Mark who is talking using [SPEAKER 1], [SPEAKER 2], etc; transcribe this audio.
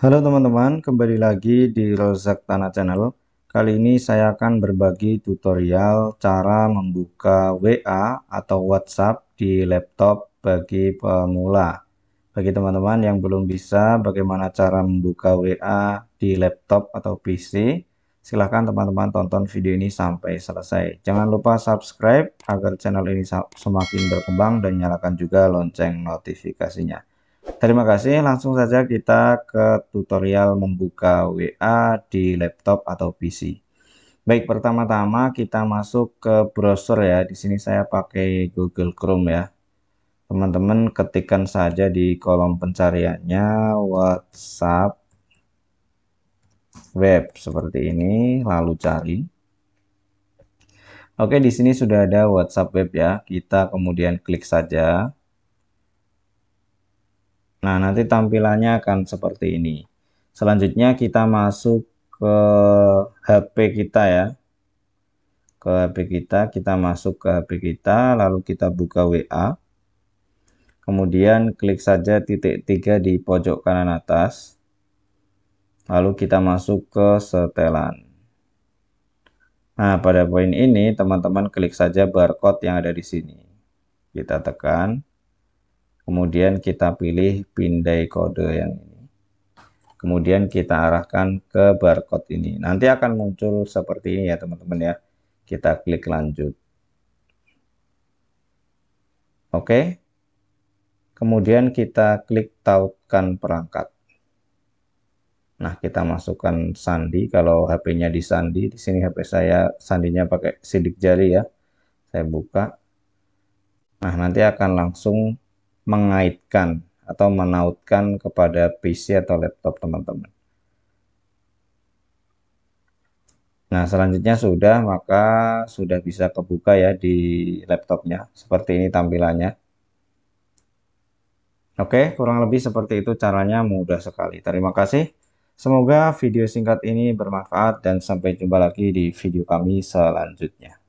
[SPEAKER 1] Halo teman-teman, kembali lagi di Rozak Tanah Channel. Kali ini saya akan berbagi tutorial cara membuka WA atau WhatsApp di laptop bagi pemula. Bagi teman-teman yang belum bisa bagaimana cara membuka WA di laptop atau PC, silahkan teman-teman tonton video ini sampai selesai. Jangan lupa subscribe agar channel ini semakin berkembang dan nyalakan juga lonceng notifikasinya. Terima kasih, langsung saja kita ke tutorial membuka WA di laptop atau PC. Baik, pertama-tama kita masuk ke browser ya. Di sini saya pakai Google Chrome ya. Teman-teman ketikkan saja di kolom pencariannya WhatsApp web seperti ini, lalu cari. Oke, di sini sudah ada WhatsApp web ya. Kita kemudian klik saja. Nah, nanti tampilannya akan seperti ini. Selanjutnya kita masuk ke HP kita ya. Ke HP kita, kita masuk ke HP kita, lalu kita buka WA. Kemudian klik saja titik tiga di pojok kanan atas. Lalu kita masuk ke setelan. Nah, pada poin ini teman-teman klik saja barcode yang ada di sini. Kita tekan. Kemudian kita pilih pindai kode yang ini. Kemudian kita arahkan ke barcode ini. Nanti akan muncul seperti ini ya teman-teman ya. Kita klik lanjut. Oke. Kemudian kita klik tautkan perangkat. Nah, kita masukkan sandi. Kalau HP-nya di sandi, di sini HP saya sandinya pakai sidik jari ya. Saya buka. Nah, nanti akan langsung mengaitkan atau menautkan kepada PC atau laptop teman-teman. Nah, selanjutnya sudah, maka sudah bisa kebuka ya di laptopnya. Seperti ini tampilannya. Oke, kurang lebih seperti itu caranya mudah sekali. Terima kasih. Semoga video singkat ini bermanfaat dan sampai jumpa lagi di video kami selanjutnya.